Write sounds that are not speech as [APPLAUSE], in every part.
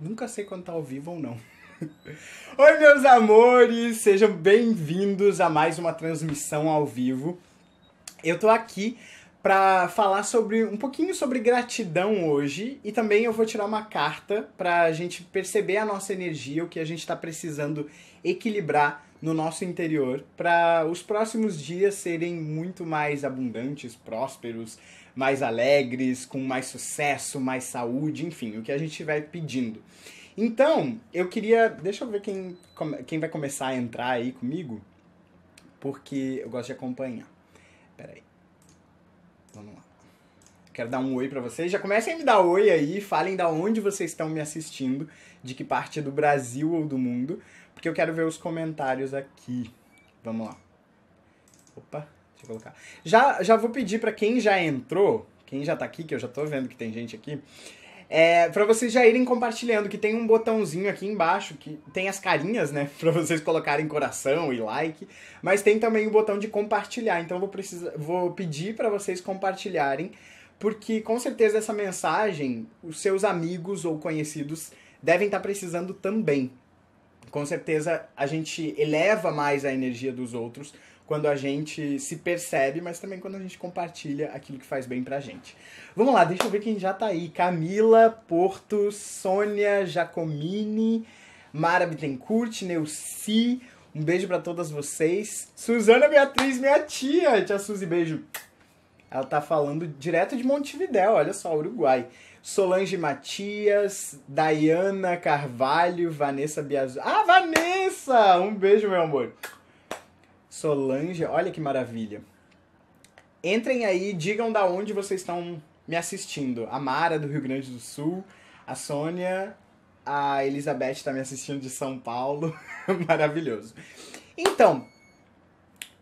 Nunca sei quando tá ao vivo ou não. [LAUGHS] Oi, meus amores! Sejam bem-vindos a mais uma transmissão ao vivo. Eu tô aqui para falar sobre um pouquinho sobre gratidão hoje e também eu vou tirar uma carta para a gente perceber a nossa energia, o que a gente está precisando equilibrar no nosso interior para os próximos dias serem muito mais abundantes, prósperos, mais alegres, com mais sucesso, mais saúde, enfim, o que a gente vai pedindo. Então, eu queria. Deixa eu ver quem, quem vai começar a entrar aí comigo, porque eu gosto de acompanhar. Peraí. Vamos lá. Quero dar um oi para vocês. Já comecem a me dar oi aí, falem da onde vocês estão me assistindo, de que parte do Brasil ou do mundo, porque eu quero ver os comentários aqui. Vamos lá. Opa, Deixa eu colocar. Já, já vou pedir para quem já entrou, quem já tá aqui, que eu já tô vendo que tem gente aqui, é, para vocês já irem compartilhando, que tem um botãozinho aqui embaixo, que tem as carinhas, né? [LAUGHS] Para vocês colocarem coração e like, mas tem também o botão de compartilhar. Então vou, precisar, vou pedir para vocês compartilharem, porque com certeza essa mensagem os seus amigos ou conhecidos devem estar tá precisando também. Com certeza a gente eleva mais a energia dos outros quando a gente se percebe, mas também quando a gente compartilha aquilo que faz bem pra gente. Vamos lá, deixa eu ver quem já tá aí. Camila, Porto, Sônia, Jacomini, Mara Bittencourt, Neuci. Um beijo para todas vocês. Suzana Beatriz, minha tia. Tia Suzy, beijo. Ela tá falando direto de Montevidéu, olha só, Uruguai. Solange Matias, Dayana Carvalho, Vanessa Biazzo. Ah, Vanessa! Um beijo, meu amor. Solange, olha que maravilha. Entrem aí, digam da onde vocês estão me assistindo. A Mara, do Rio Grande do Sul, a Sônia, a Elizabeth está me assistindo de São Paulo. [LAUGHS] Maravilhoso. Então,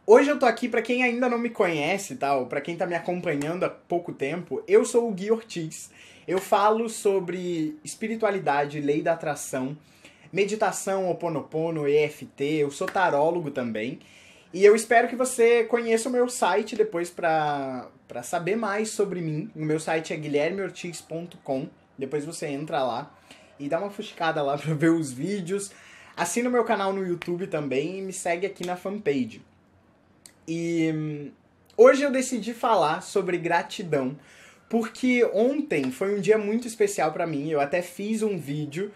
hoje eu tô aqui para quem ainda não me conhece, tal, tá? para quem tá me acompanhando há pouco tempo, eu sou o Gui Ortiz. Eu falo sobre espiritualidade, lei da atração, meditação, oponopono, EFT, eu sou tarólogo também. E eu espero que você conheça o meu site depois para saber mais sobre mim. O meu site é guilhermeortiz.com. Depois você entra lá e dá uma fuxicada lá [LAUGHS] para ver os vídeos. Assina o meu canal no YouTube também e me segue aqui na fanpage. E hum, hoje eu decidi falar sobre gratidão, porque ontem foi um dia muito especial para mim. Eu até fiz um vídeo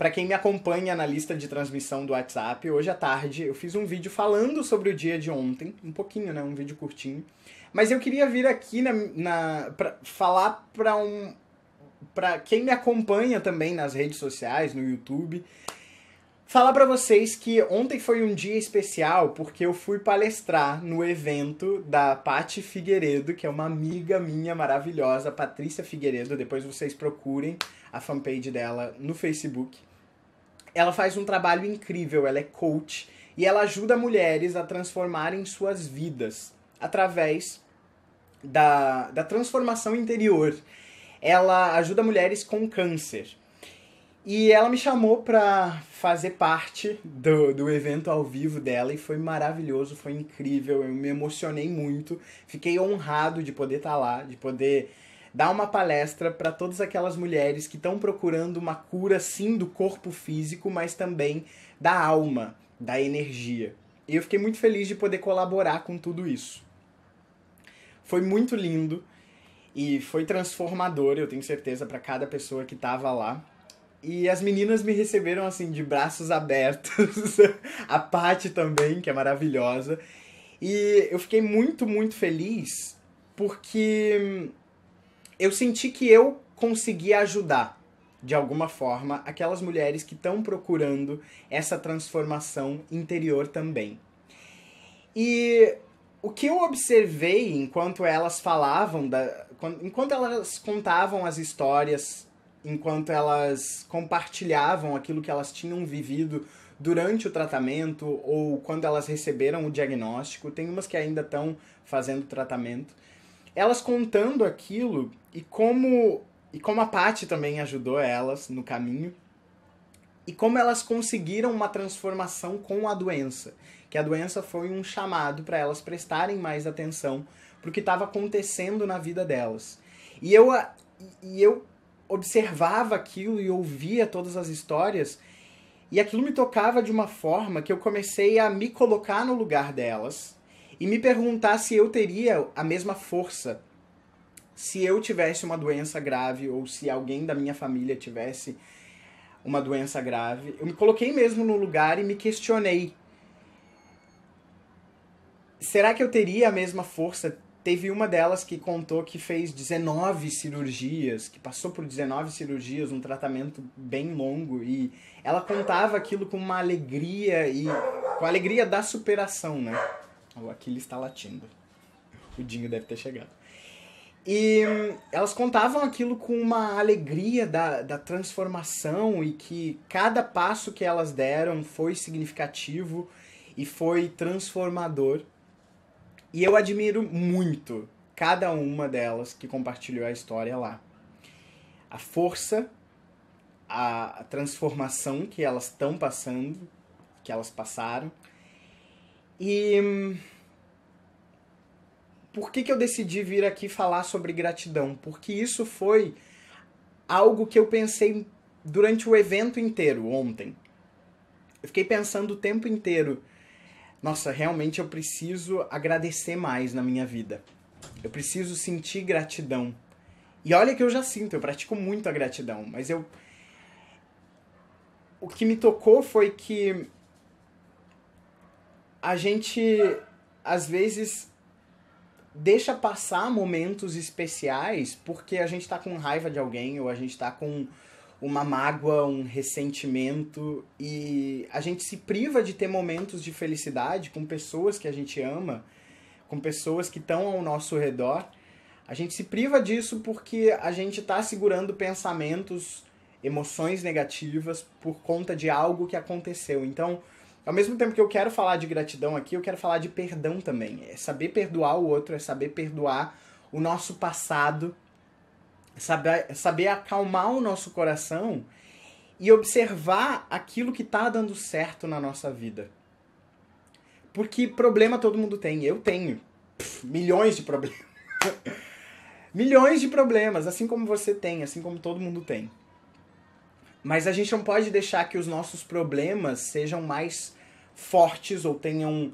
para quem me acompanha na lista de transmissão do WhatsApp, hoje à tarde eu fiz um vídeo falando sobre o dia de ontem, um pouquinho, né? Um vídeo curtinho. Mas eu queria vir aqui na, na pra falar para um para quem me acompanha também nas redes sociais, no YouTube, falar para vocês que ontem foi um dia especial porque eu fui palestrar no evento da Paty Figueiredo, que é uma amiga minha maravilhosa, Patrícia Figueiredo. Depois vocês procurem a fanpage dela no Facebook. Ela faz um trabalho incrível, ela é coach e ela ajuda mulheres a transformarem suas vidas através da, da transformação interior. Ela ajuda mulheres com câncer. E ela me chamou para fazer parte do, do evento ao vivo dela e foi maravilhoso, foi incrível, eu me emocionei muito, fiquei honrado de poder estar tá lá, de poder dar uma palestra para todas aquelas mulheres que estão procurando uma cura, sim, do corpo físico, mas também da alma, da energia. E eu fiquei muito feliz de poder colaborar com tudo isso. Foi muito lindo e foi transformador, eu tenho certeza, para cada pessoa que estava lá. E as meninas me receberam assim de braços abertos. [LAUGHS] a Paty também, que é maravilhosa. E eu fiquei muito, muito feliz porque eu senti que eu consegui ajudar de alguma forma aquelas mulheres que estão procurando essa transformação interior também. E o que eu observei enquanto elas falavam da, enquanto elas contavam as histórias, enquanto elas compartilhavam aquilo que elas tinham vivido durante o tratamento ou quando elas receberam o diagnóstico, tem umas que ainda estão fazendo tratamento elas contando aquilo e como e como a Paty também ajudou elas no caminho e como elas conseguiram uma transformação com a doença, que a doença foi um chamado para elas prestarem mais atenção pro que estava acontecendo na vida delas. E eu e eu observava aquilo e ouvia todas as histórias e aquilo me tocava de uma forma que eu comecei a me colocar no lugar delas e me perguntar se eu teria a mesma força se eu tivesse uma doença grave ou se alguém da minha família tivesse uma doença grave. Eu me coloquei mesmo no lugar e me questionei. Será que eu teria a mesma força? Teve uma delas que contou que fez 19 cirurgias, que passou por 19 cirurgias, um tratamento bem longo, e ela contava aquilo com uma alegria e com a alegria da superação, né? O está latindo. O Dinho deve ter chegado. E hum, elas contavam aquilo com uma alegria da, da transformação e que cada passo que elas deram foi significativo e foi transformador. E eu admiro muito cada uma delas que compartilhou a história lá. A força, a transformação que elas estão passando, que elas passaram. E hum, por que, que eu decidi vir aqui falar sobre gratidão? Porque isso foi algo que eu pensei durante o evento inteiro ontem. Eu fiquei pensando o tempo inteiro. Nossa, realmente eu preciso agradecer mais na minha vida. Eu preciso sentir gratidão. E olha que eu já sinto, eu pratico muito a gratidão, mas eu o que me tocou foi que a gente às vezes deixa passar momentos especiais porque a gente tá com raiva de alguém ou a gente tá com uma mágoa, um ressentimento e a gente se priva de ter momentos de felicidade com pessoas que a gente ama, com pessoas que estão ao nosso redor. A gente se priva disso porque a gente tá segurando pensamentos, emoções negativas por conta de algo que aconteceu. Então, ao mesmo tempo que eu quero falar de gratidão aqui, eu quero falar de perdão também. É saber perdoar o outro, é saber perdoar o nosso passado, é saber, é saber acalmar o nosso coração e observar aquilo que está dando certo na nossa vida. Porque problema todo mundo tem. Eu tenho Pff, milhões de problemas. [LAUGHS] milhões de problemas, assim como você tem, assim como todo mundo tem. Mas a gente não pode deixar que os nossos problemas sejam mais fortes ou tenham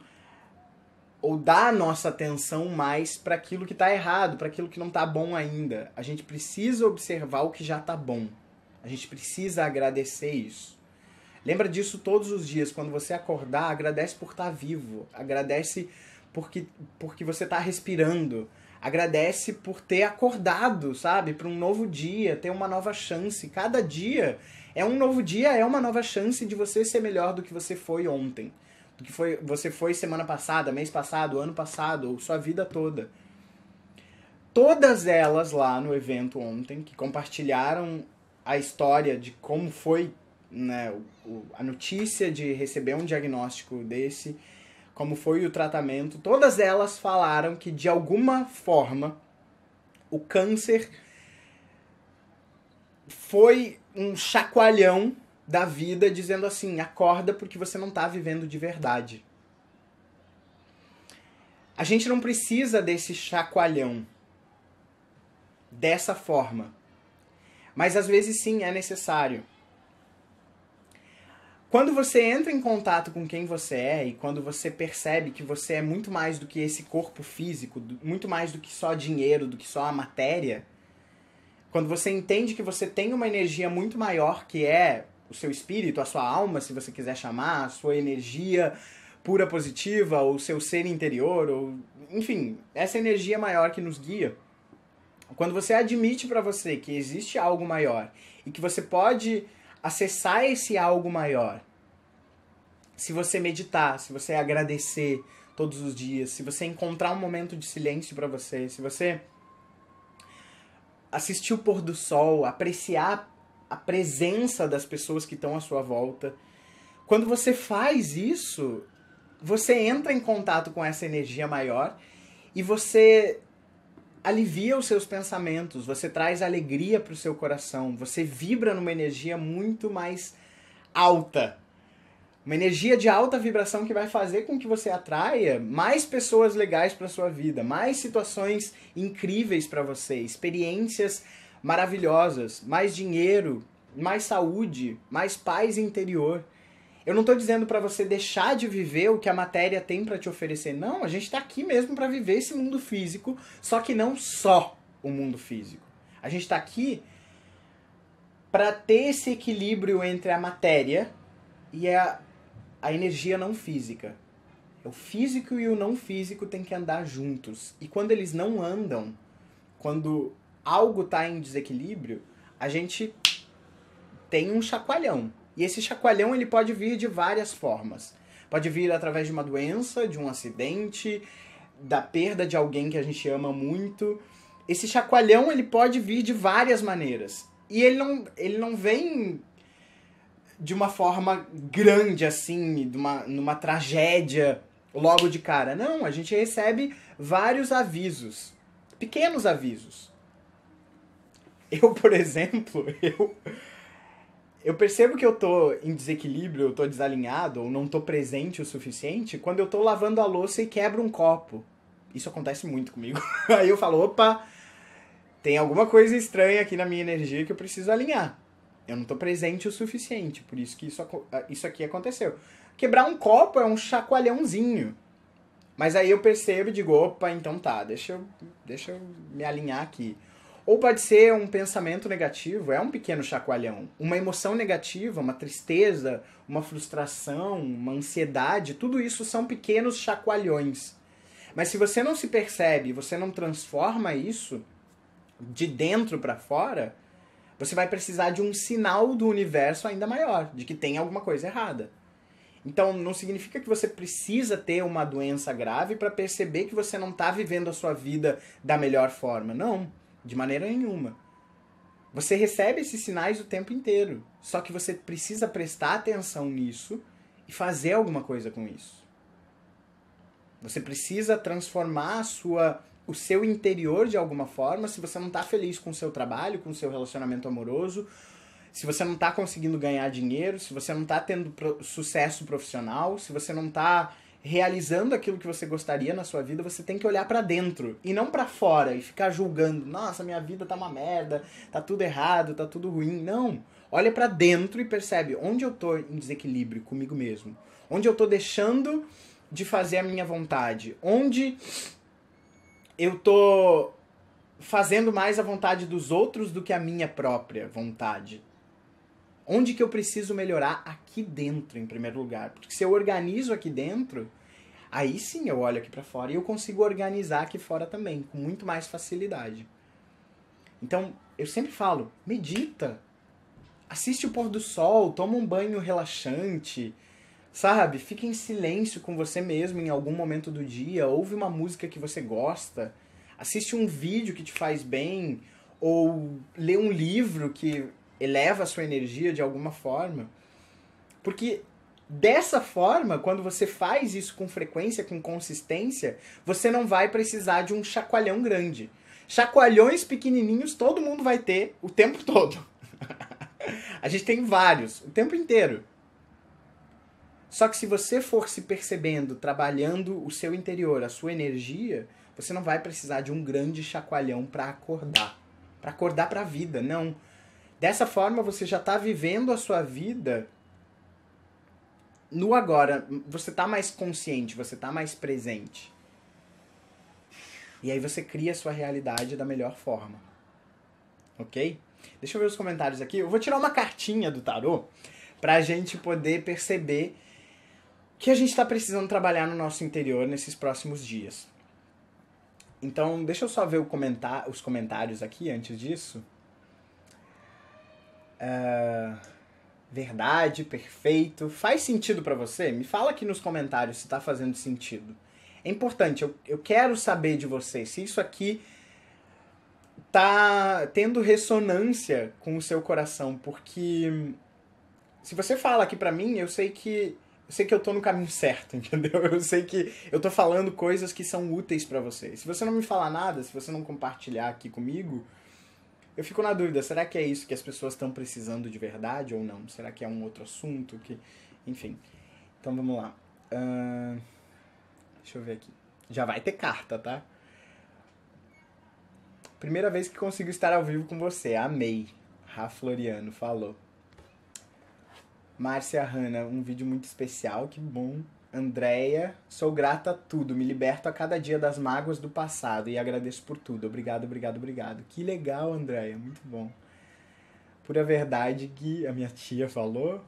ou dar a nossa atenção mais para aquilo que está errado, para aquilo que não está bom ainda. A gente precisa observar o que já está bom. A gente precisa agradecer isso. Lembra disso todos os dias. Quando você acordar, agradece por estar tá vivo. Agradece porque, porque você está respirando agradece por ter acordado, sabe? Para um novo dia, ter uma nova chance. Cada dia é um novo dia, é uma nova chance de você ser melhor do que você foi ontem, do que foi, você foi semana passada, mês passado, ano passado, ou sua vida toda. Todas elas lá no evento ontem, que compartilharam a história de como foi né, o, o, a notícia de receber um diagnóstico desse, como foi o tratamento, todas elas falaram que de alguma forma o câncer foi um chacoalhão da vida dizendo assim: acorda porque você não está vivendo de verdade. A gente não precisa desse chacoalhão dessa forma. Mas às vezes sim é necessário. Quando você entra em contato com quem você é e quando você percebe que você é muito mais do que esse corpo físico, muito mais do que só dinheiro, do que só a matéria, quando você entende que você tem uma energia muito maior que é o seu espírito, a sua alma, se você quiser chamar, a sua energia pura positiva, ou o seu ser interior, ou enfim, essa energia é maior que nos guia. Quando você admite para você que existe algo maior e que você pode acessar esse algo maior se você meditar, se você agradecer todos os dias, se você encontrar um momento de silêncio para você, se você assistir o pôr do sol, apreciar a presença das pessoas que estão à sua volta. Quando você faz isso, você entra em contato com essa energia maior e você alivia os seus pensamentos, você traz alegria para o seu coração, você vibra numa energia muito mais alta, uma energia de alta vibração que vai fazer com que você atraia mais pessoas legais para sua vida, mais situações incríveis para você, experiências maravilhosas, mais dinheiro, mais saúde, mais paz interior. Eu não estou dizendo para você deixar de viver o que a matéria tem para te oferecer. Não, a gente está aqui mesmo para viver esse mundo físico, só que não só o mundo físico. A gente está aqui para ter esse equilíbrio entre a matéria e a a energia não física. O físico e o não físico têm que andar juntos. E quando eles não andam, quando algo está em desequilíbrio, a gente tem um chacoalhão. E esse chacoalhão ele pode vir de várias formas. Pode vir através de uma doença, de um acidente, da perda de alguém que a gente ama muito. Esse chacoalhão ele pode vir de várias maneiras. E ele não, ele não vem de uma forma grande, assim, numa, numa tragédia logo de cara. Não, a gente recebe vários avisos, pequenos avisos. Eu, por exemplo, [LAUGHS] eu, eu percebo que eu tô em desequilíbrio, eu tô desalinhado, ou não tô presente o suficiente quando eu tô lavando a louça e quebro um copo. Isso acontece muito comigo. [LAUGHS] Aí eu falo, opa, tem alguma coisa estranha aqui na minha energia que eu preciso alinhar eu não tô presente o suficiente, por isso que isso, ah, isso aqui aconteceu. Quebrar um copo é um chacoalhãozinho. Mas aí eu percebo e digo, opa, então tá, deixa eu, deixa eu me alinhar aqui. Ou pode ser um pensamento negativo, é um pequeno chacoalhão. Uma emoção negativa, uma tristeza, uma frustração, uma ansiedade, tudo isso são pequenos chacoalhões. Mas se você não se percebe, você não transforma isso de dentro para fora, você vai precisar de um sinal do universo ainda maior, de que tem alguma coisa errada. Então, não significa que você precisa ter uma doença grave para perceber que você não está vivendo a sua vida da melhor forma. Não, de maneira nenhuma. Você recebe esses sinais o tempo inteiro, só que você precisa prestar atenção nisso e fazer alguma coisa com isso. Você precisa transformar a sua o seu interior de alguma forma, se você não está feliz com o seu trabalho, com o seu relacionamento amoroso, se você não está conseguindo ganhar dinheiro, se você não está tendo sucesso profissional, se você não está realizando aquilo que você gostaria na sua vida, você tem que olhar para dentro e não para fora e ficar julgando, nossa, minha vida tá uma merda, tá tudo errado, tá tudo ruim. Não, olha para dentro e percebe onde eu tô em desequilíbrio comigo mesmo, onde eu tô deixando de fazer a minha vontade, onde eu tô fazendo mais a vontade dos outros do que a minha própria vontade. Onde que eu preciso melhorar? Aqui dentro, em primeiro lugar. Porque se eu organizo aqui dentro, aí sim eu olho aqui para fora e eu consigo organizar aqui fora também, com muito mais facilidade. Então, eu sempre falo, medita. Assiste o pôr do sol, toma um banho relaxante, Sabe? Fique em silêncio com você mesmo em algum momento do dia, ouve uma música que você gosta, assiste um vídeo que te faz bem, ou lê um livro que eleva a sua energia de alguma forma. Porque dessa forma, quando você faz isso com frequência, com consistência, você não vai precisar de um chacoalhão grande. Chacoalhões pequenininhos todo mundo vai ter o tempo [LAUGHS] todo. a gente tem vários, o tempo inteiro. Só que se você for se percebendo, trabalhando o seu interior, a sua energia, você não vai precisar de um grande chacoalhão para acordar, para acordar para a vida, não. Dessa forma você já está vivendo a sua vida no agora, você está mais consciente, você está mais presente. E aí você cria a sua realidade da melhor forma. OK? Deixa eu ver os comentários aqui. Eu vou tirar uma cartinha do tarô pra gente poder perceber que a gente está precisando trabalhar no nosso interior nesses próximos dias. Então, deixa eu só ver comentar, os comentários aqui antes disso. Uh, verdade, perfeito. Faz sentido para você? Me fala aqui nos comentários se está fazendo sentido. É importante, eu, eu quero saber de vocês se isso aqui tá tendo ressonância com o seu coração, porque se você fala aqui para mim, eu sei que eu sei que eu tô no caminho certo, [LAUGHS] entendeu? Eu sei que eu tô falando coisas que são úteis para vocês. Se você não me falar nada, se você não compartilhar aqui comigo, eu fico na dúvida, será que é isso que as pessoas estão precisando de verdade ou não? Será que é um outro assunto que, enfim. Então vamos lá. Uh... Deixa eu ver aqui. Já vai ter carta, tá? Primeira vez que consigo estar ao vivo com você. Amei. Rafa Floriano falou. Márcia Hanna, um vídeo muito especial, que bom. Andréia, sou grata a tudo, me liberto a cada dia das mágoas do passado e agradeço por tudo. Obrigado, obrigado, obrigado. Que legal, Andréia, muito bom. Pura verdade que a minha tia falou.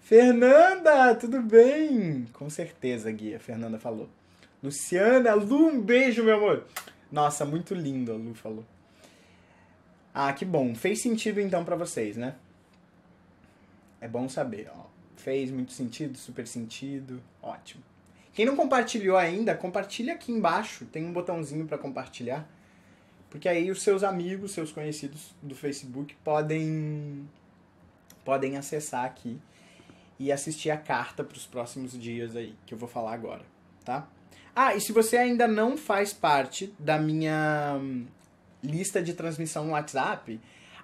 Fernanda, tudo bem? Com certeza, Gui, a Fernanda falou. Luciana, Lu, um beijo, meu amor. Nossa, muito lindo, a Lu falou. Ah, que bom. Fez sentido então para vocês, né? é bom saber, ó. Fez muito sentido, super sentido, ótimo. Quem não compartilhou ainda, compartilha aqui embaixo, tem um botãozinho para compartilhar, porque aí os seus amigos, seus conhecidos do Facebook podem podem acessar aqui e assistir a carta para os próximos dias aí, que eu vou falar agora, tá? Ah, e se você ainda não faz parte da minha hum, lista de transmissão no WhatsApp,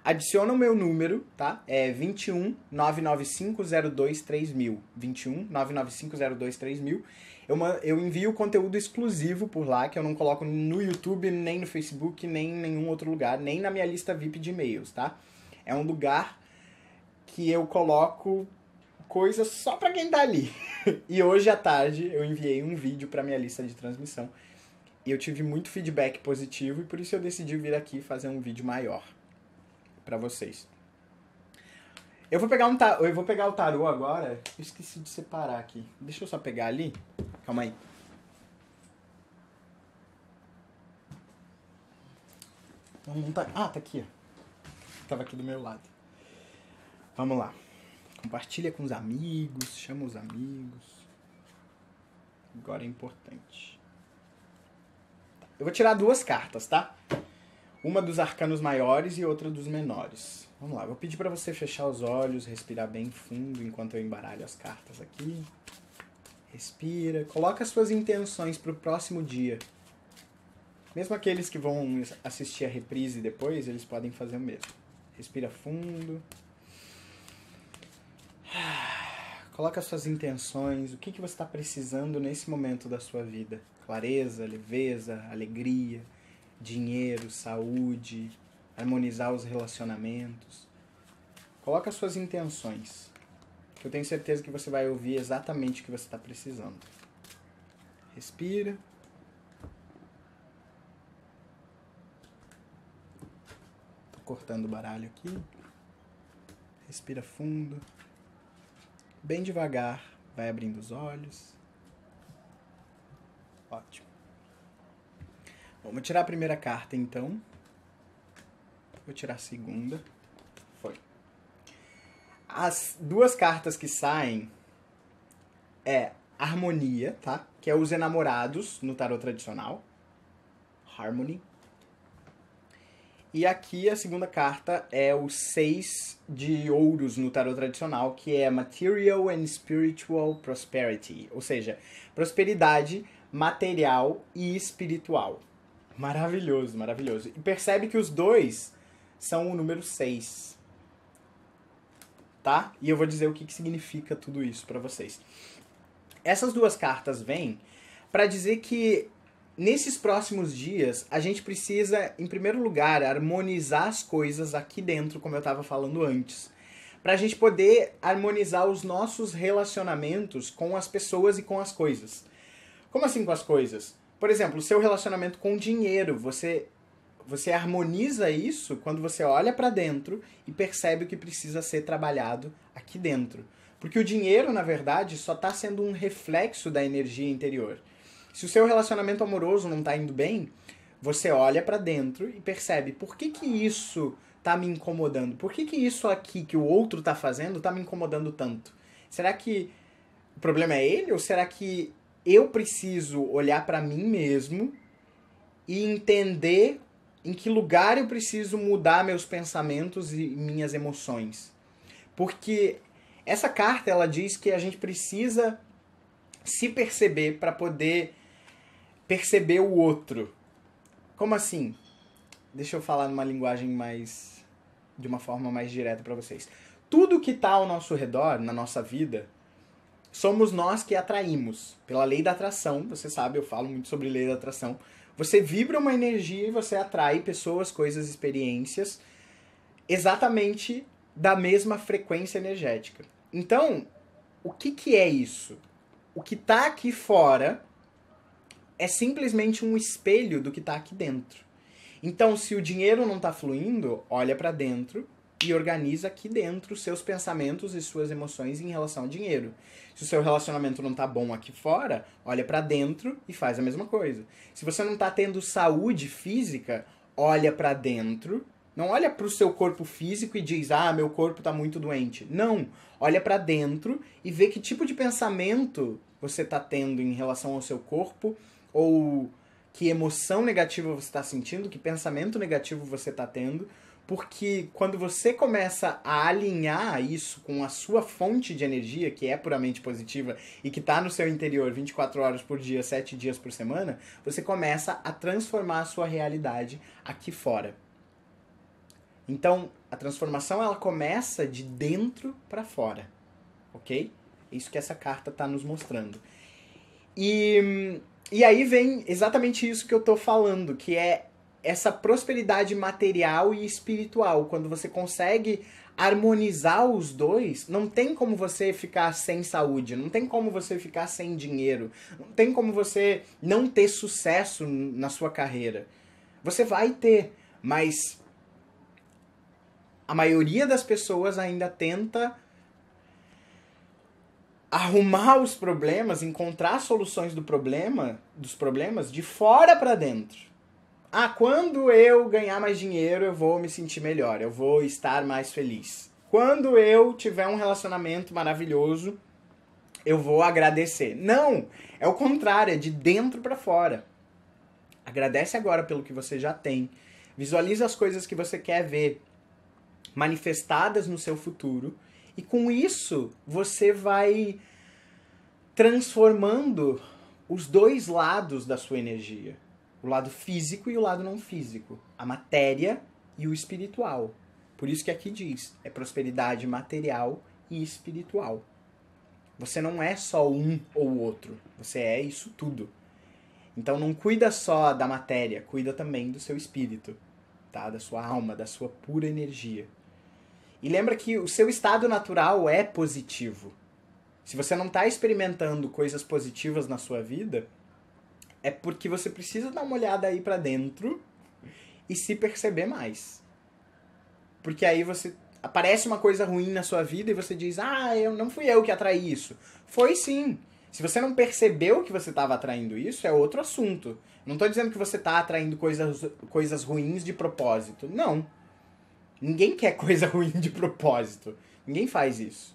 Adiciona o meu número, tá? É 21 995023000. 21 995023000. Eu, eu envio conteúdo exclusivo por lá, que eu não coloco no YouTube, nem no Facebook, nem em nenhum outro lugar, nem na minha lista VIP de e-mails, tá? É um lugar que eu coloco coisas só pra quem tá ali. [LAUGHS] e hoje à tarde eu enviei um vídeo pra minha lista de transmissão. E eu tive muito feedback positivo e por isso eu decidi vir aqui fazer um vídeo maior para vocês. Eu vou pegar um tarô, eu vou pegar o tarô agora. Eu esqueci de separar aqui. Deixa eu só pegar ali. Calma aí. Vamos montar. Tá, ah, tá aqui. Ó. Tava aqui do meu lado. Vamos lá. Compartilha com os amigos, chama os amigos. Agora é importante. Eu vou tirar duas cartas, tá? Uma dos arcanos maiores e outra dos menores. Vamos lá, vou pedir para você fechar os olhos, respirar bem fundo enquanto eu embaralho as cartas aqui. Respira, coloca as suas intenções para o próximo dia. Mesmo aqueles que vão assistir a reprise depois, eles podem fazer o mesmo. Respira fundo. Coloca as suas intenções, o que, que você está precisando nesse momento da sua vida. Clareza, leveza, alegria, dinheiro, saúde, harmonizar os relacionamentos. Coloca suas intenções. Que eu tenho certeza que você vai ouvir exatamente o que você está precisando. Respira. Tô cortando o baralho aqui. Respira fundo. Bem devagar, vai abrindo os olhos. Ótimo. Vamos tirar a primeira carta então. Vou tirar a segunda. Foi. As duas cartas que saem é Harmonia, tá? Que é os enamorados no tarot tradicional. Harmony. E aqui a segunda carta é o seis de ouros no tarot tradicional, que é Material and Spiritual Prosperity, ou seja, prosperidade material e espiritual. Maravilhoso, maravilhoso. E percebe que os dois são o número 6. Tá? E eu vou dizer o que, que significa tudo isso para vocês. Essas duas cartas vêm para dizer que nesses próximos dias a gente precisa, em primeiro lugar, harmonizar as coisas aqui dentro, como eu estava falando antes. Para a gente poder harmonizar os nossos relacionamentos com as pessoas e com as coisas. Como assim com as coisas? Por exemplo, o seu relacionamento com o dinheiro, você você harmoniza isso quando você olha para dentro e percebe o que precisa ser trabalhado aqui dentro. Porque o dinheiro, na verdade, só está sendo um reflexo da energia interior. Se o seu relacionamento amoroso não está indo bem, você olha para dentro e percebe por que, que isso está me incomodando? Por que, que isso aqui que o outro está fazendo está me incomodando tanto? Será que o problema é ele ou será que eu preciso olhar para mim mesmo e entender em que lugar eu preciso mudar meus pensamentos e minhas emoções. Porque essa carta ela diz que a gente precisa se perceber para poder perceber o outro. Como assim? Deixa eu falar numa linguagem mais de uma forma mais direta para vocês. Tudo que está ao nosso redor, na nossa vida, somos nós que atraímos. Pela lei da atração, você sabe, eu falo muito sobre lei da atração. Você vibra uma energia e você atrai pessoas, coisas, experiências exatamente da mesma frequência energética. Então, o que, que é isso? O que está aqui fora é simplesmente um espelho do que está aqui dentro. Então, se o dinheiro não está fluindo, olha para dentro e organiza aqui dentro seus pensamentos e suas emoções em relação ao dinheiro. Se o seu relacionamento não tá bom aqui fora, olha para dentro e faz a mesma coisa. Se você não tá tendo saúde física, olha para dentro. Não olha para o seu corpo físico e diz: "Ah, meu corpo tá muito doente". Não, olha para dentro e vê que tipo de pensamento você tá tendo em relação ao seu corpo ou que emoção negativa você está sentindo, que pensamento negativo você está tendo, porque quando você começa a alinhar isso com a sua fonte de energia, que é puramente positiva e que está no seu interior 24 horas por dia, 7 dias por semana, você começa a transformar a sua realidade aqui fora. Então, a transformação ela começa de dentro para fora, ok? É isso que essa carta está nos mostrando. E, e aí vem exatamente isso que eu estou falando, que é essa prosperidade material e espiritual. Quando você consegue harmonizar os dois, não tem como você ficar sem saúde, não tem como você ficar sem dinheiro, não tem como você não ter sucesso na sua carreira. Você vai ter, mas a maioria das pessoas ainda tenta arrumar os problemas, encontrar soluções do problema, dos problemas de fora para dentro ah, quando eu ganhar mais dinheiro, eu vou me sentir melhor, eu vou estar mais feliz. Quando eu tiver um relacionamento maravilhoso, eu vou agradecer. Não, é o contrário, é de dentro para fora. Agradece agora pelo que você já tem. Visualiza as coisas que você quer ver manifestadas no seu futuro e com isso você vai transformando os dois lados da sua energia. O lado físico e o lado não físico. A matéria e o espiritual. Por isso que aqui diz: é prosperidade material e espiritual. Você não é só um ou outro, você é isso tudo. Então não cuida só da matéria, cuida também do seu espírito, tá? Da sua alma, da sua pura energia. E lembra que o seu estado natural é positivo. Se você não está experimentando coisas positivas na sua vida, é porque você precisa dar uma olhada aí para dentro e se perceber mais. Porque aí você aparece uma coisa ruim na sua vida e você diz: "Ah, eu não fui eu que atraí isso". Foi sim. Se você não percebeu que você estava atraindo isso, é outro assunto. Não estou dizendo que você está atraindo coisas, coisas ruins de propósito. Não. Ninguém quer coisa [LAUGHS] ruim de propósito. Ninguém faz isso.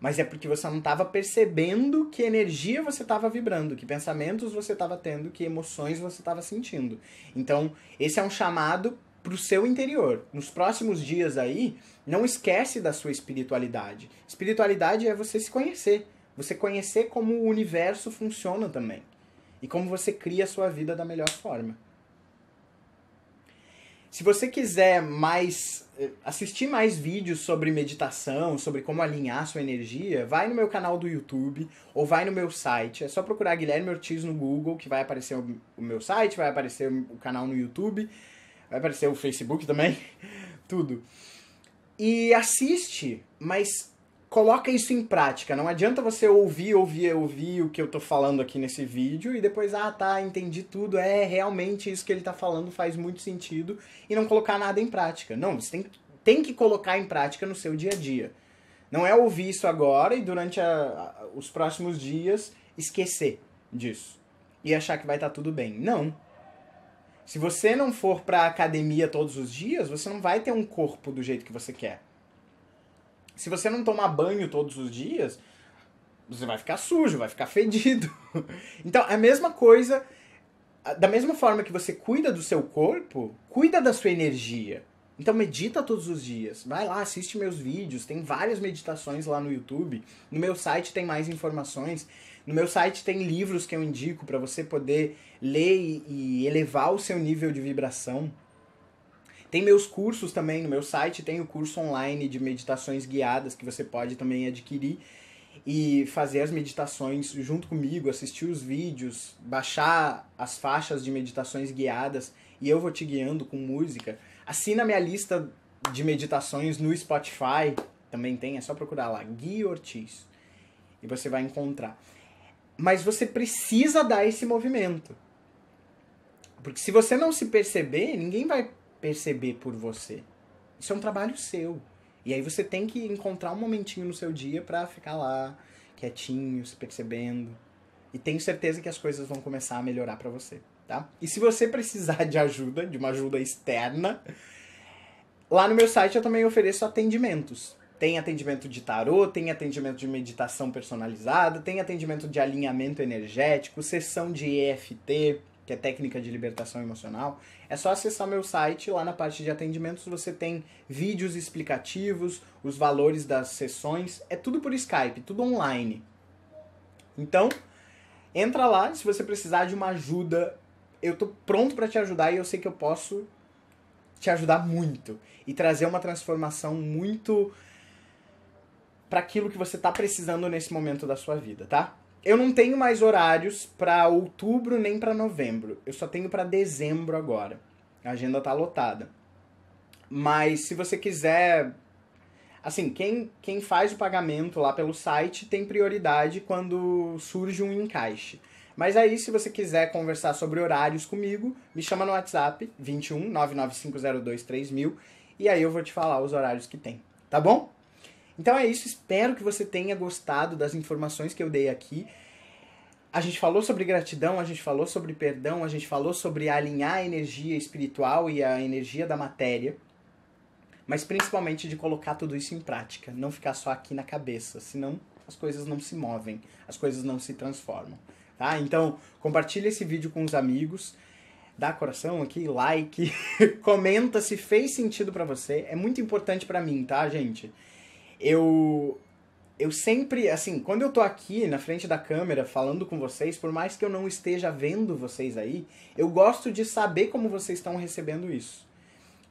Mas é porque você não estava percebendo que energia você estava vibrando, que pensamentos você estava tendo, que emoções você estava sentindo. Então, esse é um chamado para o seu interior. Nos próximos dias aí, não esquece da sua espiritualidade. Espiritualidade é você se conhecer, você conhecer como o universo funciona também e como você cria a sua vida da melhor forma. Se você quiser mais eh, assistir mais vídeos sobre meditação, sobre como alinhar sua energia, vai no meu canal do YouTube ou vai no meu site. É só procurar Guilherme Ortiz no Google que vai aparecer o meu site, vai aparecer o canal no YouTube, vai aparecer o Facebook também, [LAUGHS] tudo. E assiste, mas coloca isso em prática. Não adianta você ouvir, ouvir, ouvir o que eu tô falando aqui nesse vídeo e depois, ah, tá, entendi tudo, é realmente isso que ele tá falando faz muito sentido e não colocar nada em prática. Não, você tem, tem que colocar em prática no seu dia a dia. Não é ouvir isso agora e durante a, a, os próximos dias esquecer disso e achar que vai estar tá tudo bem. Não. Se você não for pra academia todos os dias, você não vai ter um corpo do jeito que você quer. Se você não tomar banho todos os dias, você vai ficar sujo, vai ficar fedido. [LAUGHS] Então, é a mesma coisa, da mesma forma que você cuida do seu corpo, cuida da sua energia. Então medita todos os dias. Vai lá, assiste meus vídeos, tem várias meditações lá no YouTube. No meu site tem mais informações. No meu site tem livros que eu indico para você poder ler e elevar o seu nível de vibração. Tem meus cursos também no meu site, tem o curso online de meditações guiadas que você pode também adquirir e fazer as meditações junto comigo, assistir os vídeos, baixar as faixas de meditações guiadas e eu vou te guiando com música. Assina minha lista de meditações no Spotify, também tem, é só procurar lá, Gui Ortiz, e você vai encontrar. Mas você precisa dar esse movimento. Porque se você não se perceber, ninguém vai perceber por você. Isso é um trabalho seu. E aí você tem que encontrar um momentinho no seu dia para ficar lá, quietinho, se percebendo. E tenho certeza que as coisas vão começar a melhorar para você, tá? E se você precisar de ajuda, de uma ajuda externa, lá no meu site eu também ofereço atendimentos. Tem atendimento de tarô, tem atendimento de meditação personalizada, tem atendimento de alinhamento energético, sessão de EFT, que é técnica de libertação emocional, é só acessar meu site. Lá na parte de atendimentos você tem vídeos explicativos, os valores das sessões. É tudo por Skype, tudo online. Então, entra lá se você precisar de uma ajuda. Eu tô pronto para te ajudar e eu sei que eu posso te ajudar muito e trazer uma transformação muito para aquilo que você tá precisando nesse momento da sua vida, tá? Eu não tenho mais horários para outubro nem para novembro. Eu só tenho para dezembro agora. A agenda tá lotada. Mas se você quiser assim, quem, quem faz o pagamento lá pelo site tem prioridade quando surge um encaixe. Mas aí, se você quiser conversar sobre horários comigo, me chama no WhatsApp 21 995023000 e aí eu vou te falar os horários que tem, tá bom? Então é isso, espero que você tenha gostado das informações que eu dei aqui. A gente falou sobre gratidão, a gente falou sobre perdão, a gente falou sobre alinhar a energia espiritual e a energia da matéria, mas principalmente de colocar tudo isso em prática, não ficar só aqui na cabeça, senão as coisas não se movem, as coisas não se transformam, tá? Então, compartilha esse vídeo com os amigos, dá coração aqui, like, [LAUGHS] comenta se fez sentido para você, é muito importante para mim, tá, gente? eu eu sempre, assim, quando eu tô aqui na frente da câmera falando com vocês, por mais que eu não esteja vendo vocês aí, eu gosto de saber como vocês estão recebendo isso.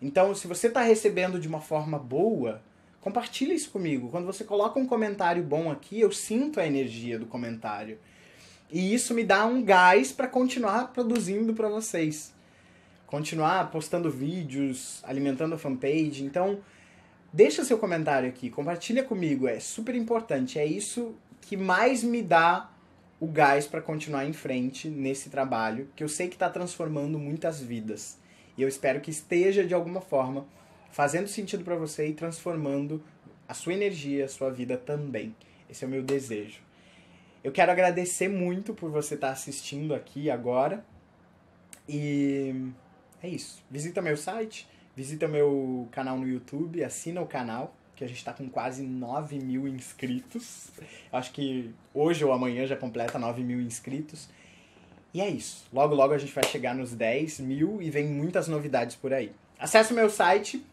Então, se você tá recebendo de uma forma boa, compartilha isso comigo. Quando você coloca um comentário bom aqui, eu sinto a energia do comentário. E isso me dá um gás para continuar produzindo para vocês. Continuar postando vídeos, alimentando a fanpage. Então, Deixa seu comentário aqui, compartilha comigo, é super importante. É isso que mais me dá o gás para continuar em frente nesse trabalho, que eu sei que está transformando muitas vidas. E eu espero que esteja de alguma forma fazendo sentido para você e transformando a sua energia, a sua vida também. Esse é o meu desejo. Eu quero agradecer muito por você estar tá assistindo aqui agora. E é isso. Visita meu site Visita meu canal no YouTube, assina o canal, que a gente está com quase 9 mil inscritos. Acho que hoje ou amanhã já completa 9 mil inscritos. E é isso. Logo, logo a gente vai chegar nos 10 mil e vem muitas novidades por aí. Acesse o meu site.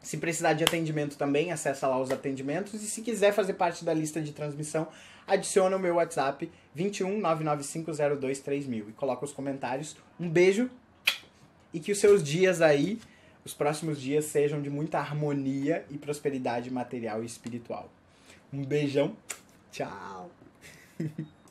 Se precisar de atendimento também, acessa lá os atendimentos. E se quiser fazer parte da lista de transmissão, adiciona o meu WhatsApp 21 995023000 e coloca os comentários. Um beijo e que os seus dias aí os próximos dias sejam de muita harmonia e prosperidade material e espiritual. Um beijão. Tchau. [LAUGHS]